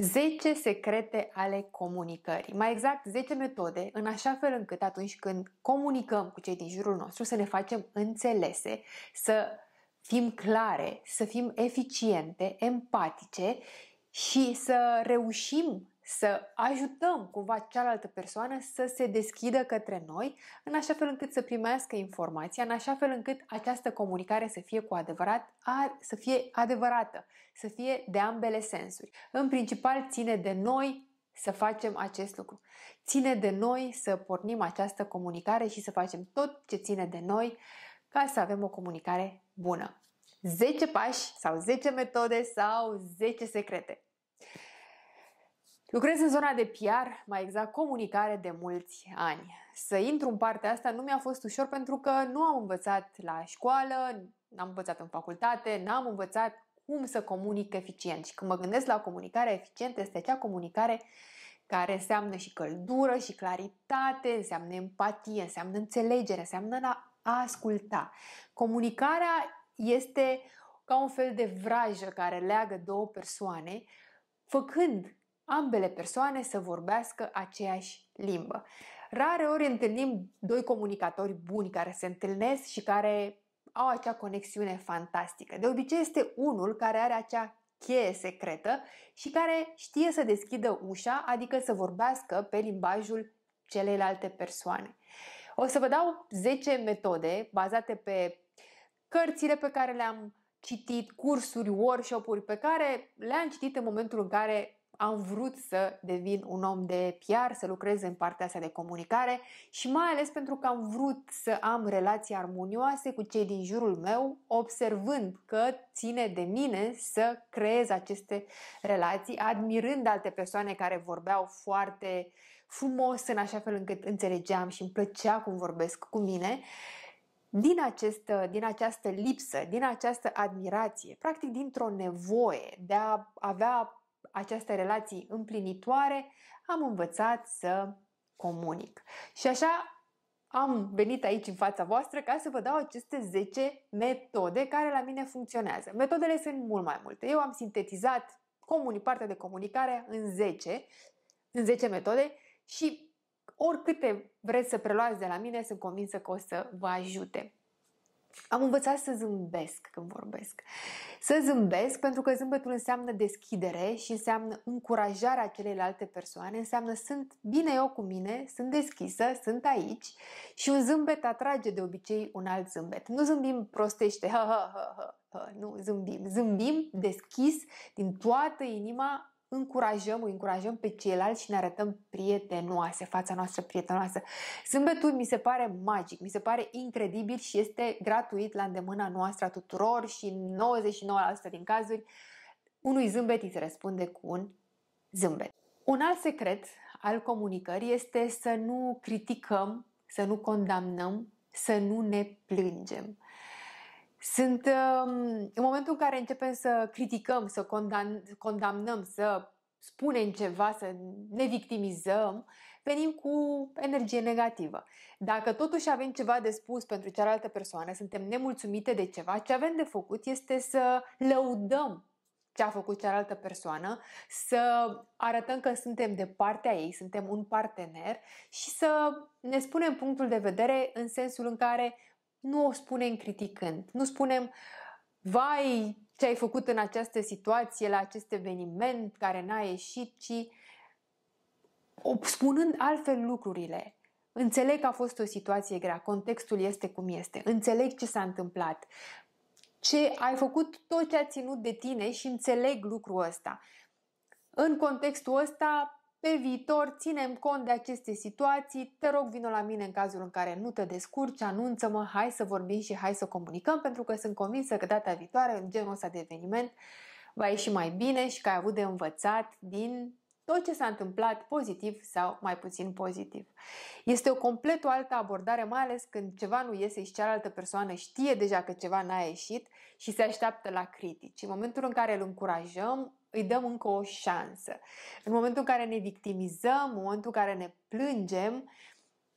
10 secrete ale comunicării. Mai exact, 10 metode în așa fel încât atunci când comunicăm cu cei din jurul nostru să ne facem înțelese, să fim clare, să fim eficiente, empatice și să reușim să ajutăm cumva cealaltă persoană să se deschidă către noi, în așa fel încât să primească informația, în așa fel încât această comunicare să fie cu adevărat, să fie adevărată, să fie de ambele sensuri. În principal ține de noi să facem acest lucru. Ține de noi să pornim această comunicare și să facem tot ce ține de noi ca să avem o comunicare bună. 10 pași sau 10 metode sau 10 secrete. Lucrez în zona de PR, mai exact comunicare, de mulți ani. Să intru în partea asta nu mi-a fost ușor pentru că nu am învățat la școală, n-am învățat în facultate, n-am învățat cum să comunic eficient. Și când mă gândesc la comunicare eficientă, este acea comunicare care înseamnă și căldură și claritate, înseamnă empatie, înseamnă înțelegere, înseamnă a asculta. Comunicarea este ca un fel de vrajă care leagă două persoane, făcând ambele persoane să vorbească aceeași limbă. Rare ori întâlnim doi comunicatori buni care se întâlnesc și care au acea conexiune fantastică. De obicei este unul care are acea cheie secretă și care știe să deschidă ușa, adică să vorbească pe limbajul celelalte persoane. O să vă dau 10 metode bazate pe cărțile pe care le-am citit, cursuri, workshop-uri pe care le-am citit în momentul în care am vrut să devin un om de PR, să lucrez în partea asta de comunicare și mai ales pentru că am vrut să am relații armonioase cu cei din jurul meu, observând că ține de mine să creez aceste relații, admirând alte persoane care vorbeau foarte frumos în așa fel încât înțelegeam și îmi plăcea cum vorbesc cu mine din, acest, din această lipsă, din această admirație, practic dintr-o nevoie de a avea aceste relații împlinitoare, am învățat să comunic. Și așa am venit aici în fața voastră ca să vă dau aceste 10 metode care la mine funcționează. Metodele sunt mult mai multe. Eu am sintetizat comuni, partea de comunicare în 10, în 10 metode și oricâte vreți să preluați de la mine, sunt convinsă că o să vă ajute. Am învățat să zâmbesc când vorbesc. Să zâmbesc pentru că zâmbetul înseamnă deschidere și înseamnă încurajarea celelalte persoane, înseamnă sunt bine eu cu mine, sunt deschisă, sunt aici și un zâmbet atrage de obicei un alt zâmbet. Nu zâmbim prostește, ha, ha, ha, ha, ha. nu, zâmbim. Zâmbim deschis din toată inima încurajăm, îi încurajăm pe ceilalți și ne arătăm prietenoase, fața noastră prietenoasă. Zâmbetul mi se pare magic, mi se pare incredibil și este gratuit la îndemâna noastră a tuturor și 99% din cazuri unui zâmbet îi se răspunde cu un zâmbet. Un alt secret al comunicării este să nu criticăm, să nu condamnăm, să nu ne plângem. Sunt um, în momentul în care începem să criticăm, să condamnăm, să spunem ceva, să ne victimizăm, venim cu energie negativă. Dacă totuși avem ceva de spus pentru cealaltă persoană, suntem nemulțumite de ceva, ce avem de făcut este să lăudăm ce a făcut cealaltă persoană, să arătăm că suntem de partea ei, suntem un partener și să ne spunem punctul de vedere în sensul în care nu o spunem criticând. Nu spunem, vai, ce ai făcut în această situație, la acest eveniment care n-a ieșit, ci spunând altfel lucrurile. Înțeleg că a fost o situație grea, contextul este cum este, înțeleg ce s-a întâmplat, ce ai făcut tot ce a ținut de tine și înțeleg lucrul ăsta. În contextul ăsta pe viitor, ținem cont de aceste situații, te rog vino la mine în cazul în care nu te descurci, anunță-mă, hai să vorbim și hai să comunicăm, pentru că sunt convinsă că data viitoare, în genul ăsta de eveniment, va ieși mai bine și că ai avut de învățat din tot ce s-a întâmplat pozitiv sau mai puțin pozitiv. Este o complet o altă abordare, mai ales când ceva nu iese și cealaltă persoană știe deja că ceva n-a ieșit și se așteaptă la critici. În momentul în care îl încurajăm, îi dăm încă o șansă. În momentul în care ne victimizăm, în momentul în care ne plângem,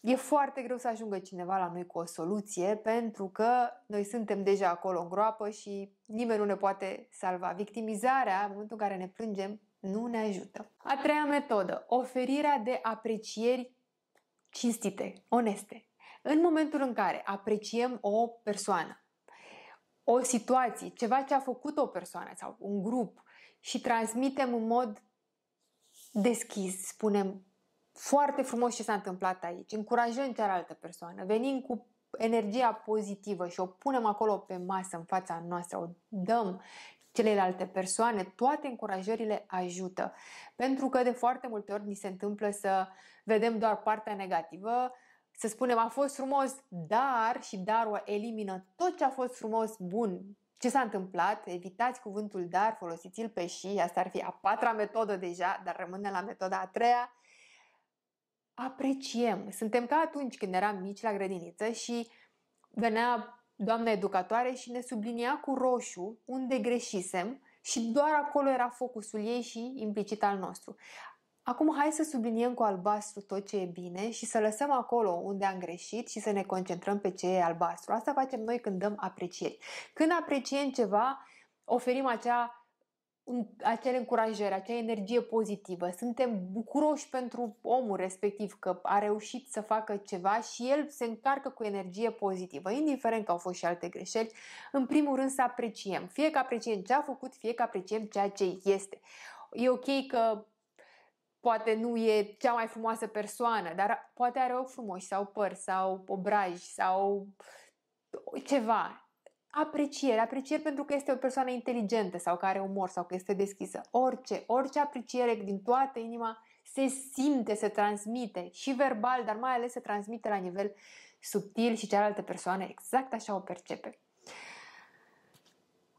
e foarte greu să ajungă cineva la noi cu o soluție pentru că noi suntem deja acolo în groapă și nimeni nu ne poate salva. Victimizarea, în momentul în care ne plângem, nu ne ajută. A treia metodă, oferirea de aprecieri cinstite, oneste. În momentul în care apreciem o persoană, o situație, ceva ce a făcut o persoană sau un grup, și transmitem în mod deschis, spunem foarte frumos ce s-a întâmplat aici, încurajăm cealaltă persoană, venim cu energia pozitivă și o punem acolo pe masă în fața noastră, o dăm celelalte persoane, toate încurajările ajută. Pentru că de foarte multe ori ni se întâmplă să vedem doar partea negativă, să spunem a fost frumos, dar și darul elimină tot ce a fost frumos, bun, ce s-a întâmplat? Evitați cuvântul dar, folosiți-l pe și, asta ar fi a patra metodă deja, dar rămâne la metoda a treia. Apreciem. Suntem ca atunci când eram mici la grădiniță și venea doamna educatoare și ne sublinia cu roșu unde greșisem și doar acolo era focusul ei și implicit al nostru. Acum hai să subliniem cu albastru tot ce e bine și să lăsăm acolo unde am greșit și să ne concentrăm pe ce e albastru. Asta facem noi când dăm aprecieri. Când apreciem ceva, oferim acea acele încurajări, acea energie pozitivă. Suntem bucuroși pentru omul respectiv că a reușit să facă ceva și el se încarcă cu energie pozitivă, indiferent că au fost și alte greșeli. În primul rând să apreciem, fie că apreciem ce a făcut, fie că apreciem ceea ce este. E ok că poate nu e cea mai frumoasă persoană, dar poate are ochi frumoși sau păr sau obraji sau ceva. Apreciere, apreciere pentru că este o persoană inteligentă sau că are umor sau că este deschisă. Orice, orice apreciere din toată inima se simte, se transmite și verbal, dar mai ales se transmite la nivel subtil și cealaltă persoană exact așa o percepe.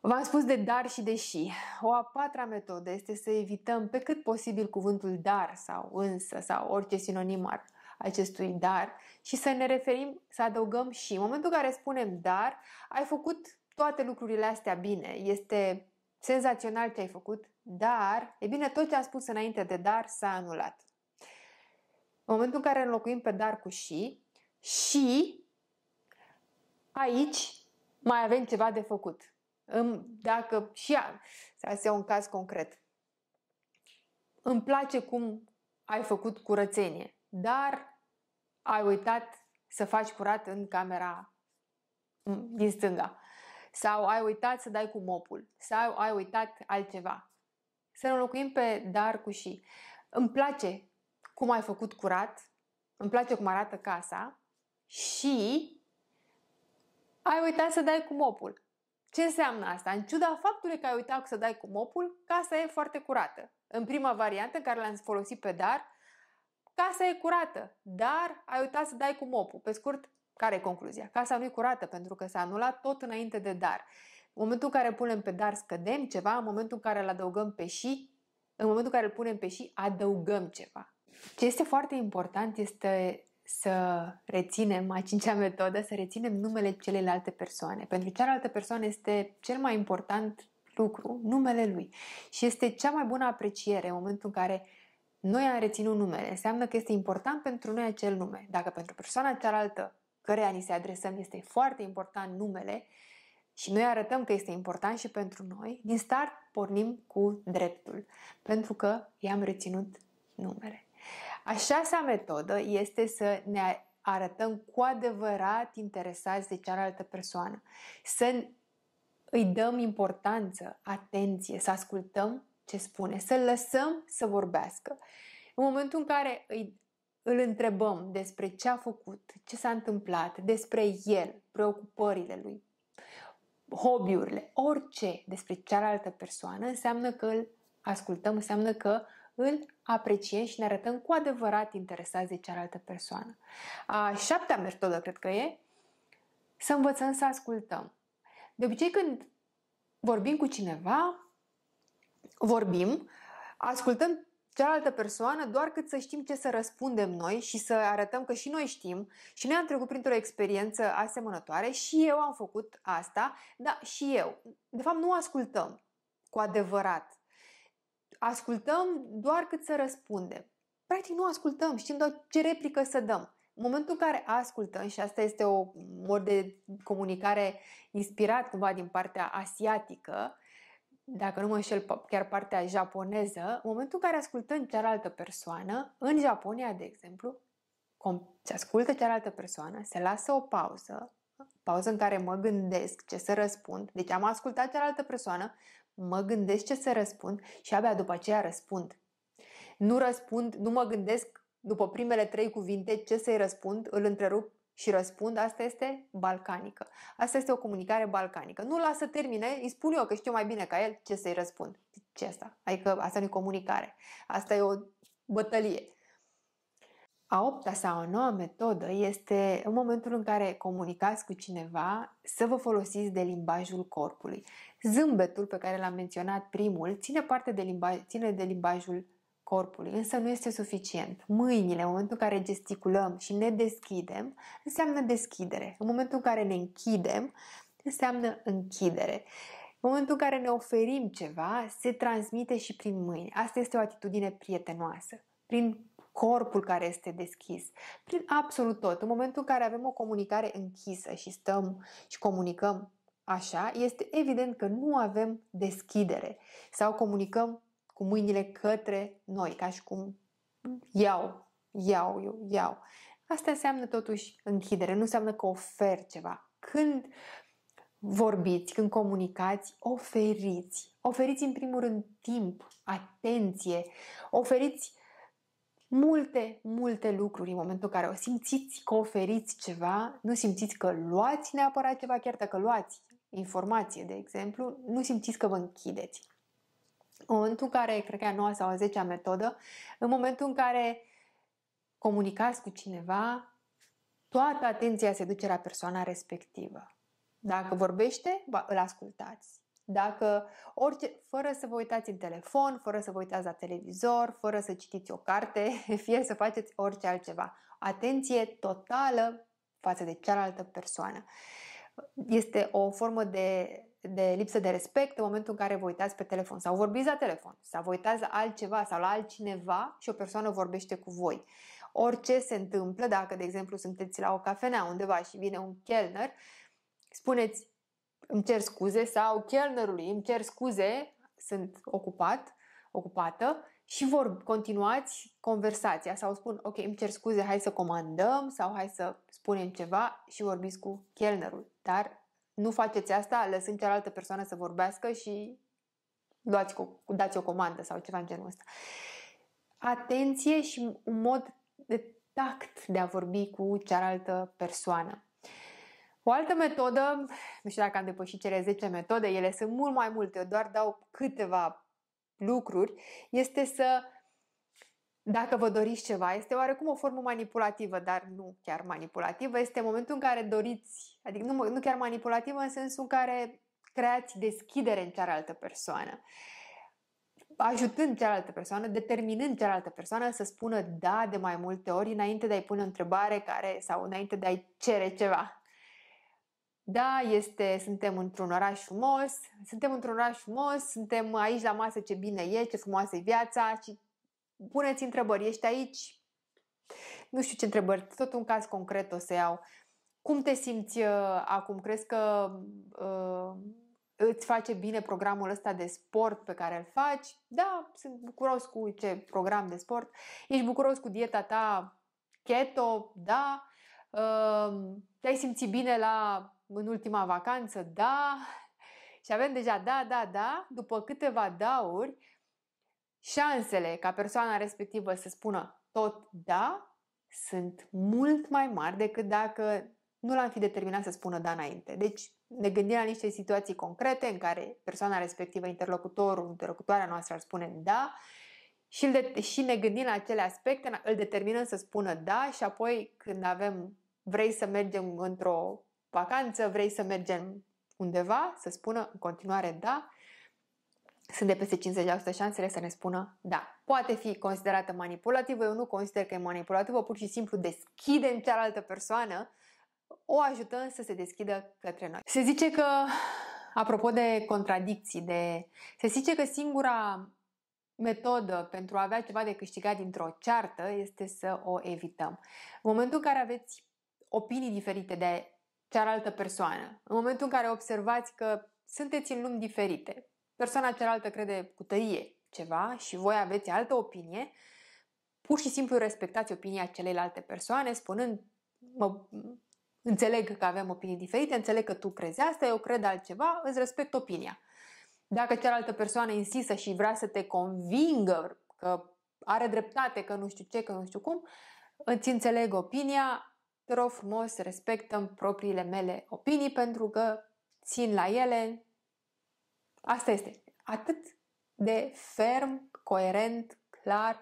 V-am spus de dar și de și. O a patra metodă este să evităm pe cât posibil cuvântul dar sau însă sau orice sinonim ar acestui dar și să ne referim, să adăugăm și. În momentul în care spunem dar, ai făcut toate lucrurile astea bine, este senzațional ce ai făcut, dar, e bine, tot ce a spus înainte de dar s-a anulat. În momentul în care înlocuim pe dar cu și, și aici mai avem ceva de făcut dacă și asta e un caz concret, îmi place cum ai făcut curățenie, dar ai uitat să faci curat în camera din stânga. Sau ai uitat să dai cu mopul. Sau ai uitat altceva. Să ne locuim pe dar cu și. Îmi place cum ai făcut curat, îmi place cum arată casa și ai uitat să dai cu mopul. Ce înseamnă asta? În ciuda faptului că ai uitat să dai cu mopul, casa e foarte curată. În prima variantă, în care l-am folosit pe dar, casa e curată, dar ai uitat să dai cu mopul. Pe scurt, care e concluzia? Casa nu e curată pentru că s-a anulat tot înainte de dar. În momentul în care punem pe dar scădem ceva, în momentul în care îl adăugăm pe și, în momentul în care îl punem pe și, adăugăm ceva. Ce este foarte important este să reținem a cincea metodă, să reținem numele celelalte persoane. Pentru cealaltă persoană este cel mai important lucru, numele lui. Și este cea mai bună apreciere în momentul în care noi am reținut numele. Înseamnă că este important pentru noi acel nume. Dacă pentru persoana cealaltă căreia ni se adresăm este foarte important numele și noi arătăm că este important și pentru noi, din start pornim cu dreptul, pentru că i-am reținut numele. A șasea metodă este să ne arătăm cu adevărat interesați de cealaltă persoană, să îi dăm importanță, atenție, să ascultăm ce spune, să-l lăsăm să vorbească. În momentul în care îi, îl întrebăm despre ce a făcut, ce s-a întâmplat, despre el, preocupările lui, hobby-urile, orice despre cealaltă persoană, înseamnă că îl ascultăm, înseamnă că îl apreciem și ne arătăm cu adevărat interesați de cealaltă persoană. A șaptea metodă, cred că e, să învățăm să ascultăm. De obicei, când vorbim cu cineva, vorbim, ascultăm cealaltă persoană doar cât să știm ce să răspundem noi și să arătăm că și noi știm și noi am trecut printr-o experiență asemănătoare și eu am făcut asta, dar și eu. De fapt, nu ascultăm cu adevărat Ascultăm doar cât să răspundem. Practic nu ascultăm, știm doar ce replică să dăm. În momentul în care ascultăm, și asta este o mod de comunicare inspirat cumva din partea asiatică, dacă nu mă înșel chiar partea japoneză, în momentul în care ascultăm cealaltă persoană, în Japonia, de exemplu, se ascultă cealaltă persoană, se lasă o pauză, pauză în care mă gândesc ce să răspund, deci am ascultat cealaltă persoană, mă gândesc ce să răspund și abia după aceea răspund. Nu răspund, nu mă gândesc după primele trei cuvinte ce să-i răspund, îl întrerup și răspund, asta este balcanică. Asta este o comunicare balcanică. Nu lasă termine, îi spun eu că știu mai bine ca el ce să-i răspund. Ce deci asta? Adică asta nu e comunicare. Asta e o bătălie a opta sau a noua metodă este în momentul în care comunicați cu cineva să vă folosiți de limbajul corpului. Zâmbetul pe care l-am menționat primul ține parte de, limbaj, ține de limbajul corpului, însă nu este suficient. Mâinile, în momentul în care gesticulăm și ne deschidem, înseamnă deschidere. În momentul în care ne închidem, înseamnă închidere. În momentul în care ne oferim ceva, se transmite și prin mâini. Asta este o atitudine prietenoasă. Prin corpul care este deschis, prin absolut tot. În momentul în care avem o comunicare închisă și stăm și comunicăm așa, este evident că nu avem deschidere sau comunicăm cu mâinile către noi, ca și cum iau, iau, eu, iau. Asta înseamnă totuși închidere, nu înseamnă că ofer ceva. Când vorbiți, când comunicați, oferiți. Oferiți în primul rând timp, atenție, oferiți multe, multe lucruri în momentul în care o simțiți că oferiți ceva, nu simțiți că luați neapărat ceva, chiar dacă luați informație, de exemplu, nu simțiți că vă închideți. În momentul în care, cred că e a noua sau a zecea metodă, în momentul în care comunicați cu cineva, toată atenția se duce la persoana respectivă. Dacă vorbește, îl ascultați. Dacă orice, fără să vă uitați în telefon, fără să vă uitați la televizor, fără să citiți o carte, fie să faceți orice altceva. Atenție totală față de cealaltă persoană. Este o formă de, de lipsă de respect în momentul în care vă uitați pe telefon sau vorbiți la telefon sau vă uitați la altceva sau la altcineva și o persoană vorbește cu voi. Orice se întâmplă, dacă, de exemplu, sunteți la o cafenea undeva și vine un chelner, spuneți îmi cer scuze sau chelnerului îmi cer scuze, sunt ocupat, ocupată și vor continuați conversația sau spun ok, îmi cer scuze, hai să comandăm sau hai să spunem ceva și vorbiți cu chelnerul. Dar nu faceți asta lăsând cealaltă persoană să vorbească și luați, dați o comandă sau ceva în genul ăsta. Atenție și un mod de tact de a vorbi cu cealaltă persoană. O altă metodă, nu știu dacă am depășit cele 10 metode, ele sunt mult mai multe, eu doar dau câteva lucruri, este să, dacă vă doriți ceva, este oarecum o formă manipulativă, dar nu chiar manipulativă, este momentul în care doriți, adică nu, nu chiar manipulativă în sensul în care creați deschidere în cealaltă persoană ajutând cealaltă persoană, determinând cealaltă persoană să spună da de mai multe ori înainte de a-i pune o întrebare care, sau înainte de a-i cere ceva. Da, este, suntem într-un oraș frumos, suntem într-un oraș frumos, suntem aici la masă, ce bine e, ce frumoasă e viața și puneți întrebări, ești aici? Nu știu ce întrebări, tot un caz concret o să iau. Cum te simți uh, acum? Crezi că uh, îți face bine programul ăsta de sport pe care îl faci? Da, sunt bucuros cu ce program de sport. Ești bucuros cu dieta ta keto? Da. Uh, te-ai simțit bine la în ultima vacanță, da, și avem deja da, da, da, după câteva dauri, șansele ca persoana respectivă să spună tot da sunt mult mai mari decât dacă nu l-am fi determinat să spună da înainte. Deci ne gândim la niște situații concrete în care persoana respectivă, interlocutorul, interlocutoarea noastră ar spune da și, de- și ne gândim la acele aspecte, îl determinăm să spună da și apoi când avem vrei să mergem într-o vacanță, vrei să mergem undeva, să spună în continuare da, sunt de peste 50% șansele să ne spună da. Poate fi considerată manipulativă, eu nu consider că e manipulativă, pur și simplu deschidem cealaltă persoană, o ajutăm să se deschidă către noi. Se zice că, apropo de contradicții, de, se zice că singura metodă pentru a avea ceva de câștigat dintr-o ceartă este să o evităm. În momentul în care aveți opinii diferite de cealaltă persoană. În momentul în care observați că sunteți în lumi diferite, persoana cealaltă crede cu tărie ceva și voi aveți altă opinie, pur și simplu respectați opinia celelalte persoane, spunând, mă, înțeleg că avem opinii diferite, înțeleg că tu crezi asta, eu cred altceva, îți respect opinia. Dacă cealaltă persoană insistă și vrea să te convingă că are dreptate, că nu știu ce, că nu știu cum, îți înțeleg opinia, te rog frumos, respectăm propriile mele opinii pentru că țin la ele. Asta este. Atât de ferm, coerent, clar,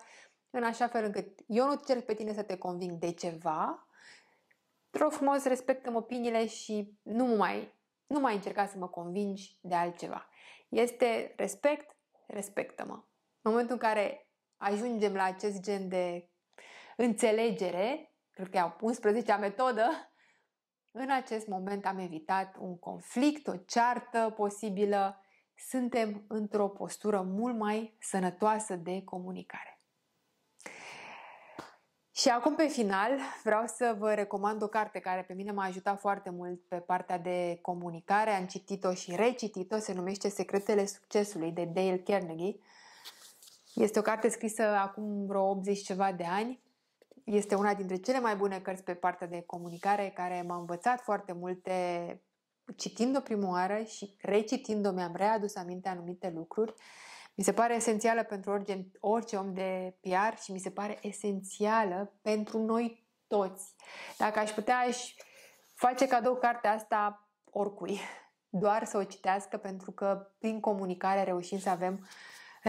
în așa fel încât eu nu cer pe tine să te conving de ceva, te rog frumos, respectăm opiniile și nu mai, nu mai încerca să mă convingi de altceva. Este respect, respectă-mă. În momentul în care ajungem la acest gen de înțelegere, cred că e a 11-a metodă, în acest moment am evitat un conflict, o ceartă posibilă. Suntem într-o postură mult mai sănătoasă de comunicare. Și acum, pe final, vreau să vă recomand o carte care pe mine m-a ajutat foarte mult pe partea de comunicare. Am citit-o și recitit-o, se numește Secretele Succesului de Dale Carnegie. Este o carte scrisă acum vreo 80 ceva de ani este una dintre cele mai bune cărți pe partea de comunicare care m-a învățat foarte multe citind-o prima oară și recitind-o mi-am readus aminte anumite lucruri. Mi se pare esențială pentru orice, orice om de PR și mi se pare esențială pentru noi toți. Dacă aș putea, aș face cadou cartea asta oricui, doar să o citească pentru că prin comunicare reușim să avem uh,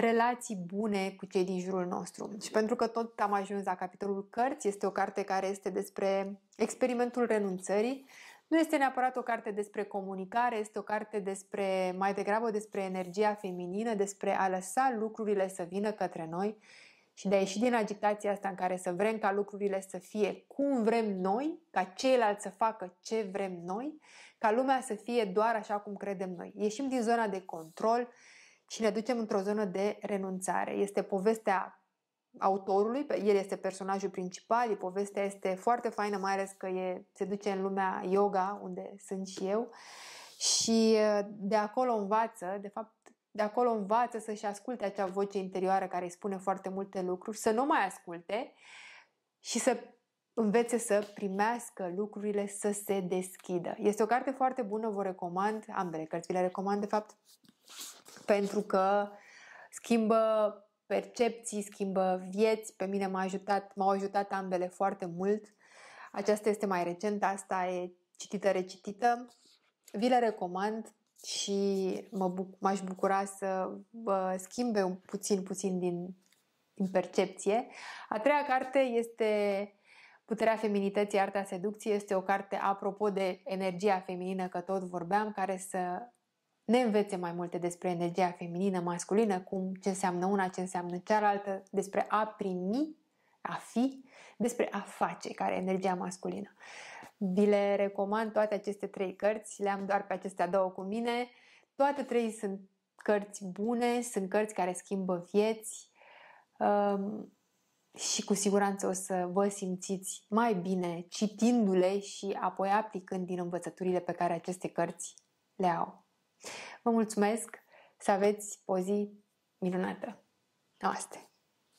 relații bune cu cei din jurul nostru. Și pentru că tot am ajuns la capitolul cărți, este o carte care este despre experimentul renunțării, nu este neapărat o carte despre comunicare, este o carte despre mai degrabă despre energia feminină, despre a lăsa lucrurile să vină către noi și de a ieși din agitația asta în care să vrem ca lucrurile să fie cum vrem noi, ca ceilalți să facă ce vrem noi, ca lumea să fie doar așa cum credem noi. Ieșim din zona de control, și ne ducem într-o zonă de renunțare. Este povestea autorului, el este personajul principal, povestea este foarte faină, mai ales că e, se duce în lumea yoga, unde sunt și eu, și uh, de acolo învață, de fapt, de acolo învață să-și asculte acea voce interioară care îi spune foarte multe lucruri, să nu mai asculte și să învețe să primească lucrurile, să se deschidă. Este o carte foarte bună, vă recomand, ambele cărți vi le recomand, de fapt, pentru că schimbă percepții, schimbă vieți. Pe mine m-a ajutat, m-au ajutat ambele foarte mult. Aceasta este mai recentă, asta e citită, recitită. Vi le recomand și mă buc- m-aș bucura să vă schimbe un puțin, puțin din, din percepție. A treia carte este Puterea feminității, arta seducției. Este o carte apropo de energia feminină, că tot vorbeam, care să ne învețe mai multe despre energia feminină, masculină, cum ce înseamnă una, ce înseamnă cealaltă, despre a primi, a fi, despre a face, care e energia masculină. Vi le recomand toate aceste trei cărți, le-am doar pe acestea două cu mine. Toate trei sunt cărți bune, sunt cărți care schimbă vieți um, și cu siguranță o să vă simțiți mai bine citindu-le și apoi aplicând din învățăturile pe care aceste cărți le au. Vă mulțumesc să aveți o zi minunată. Namaste!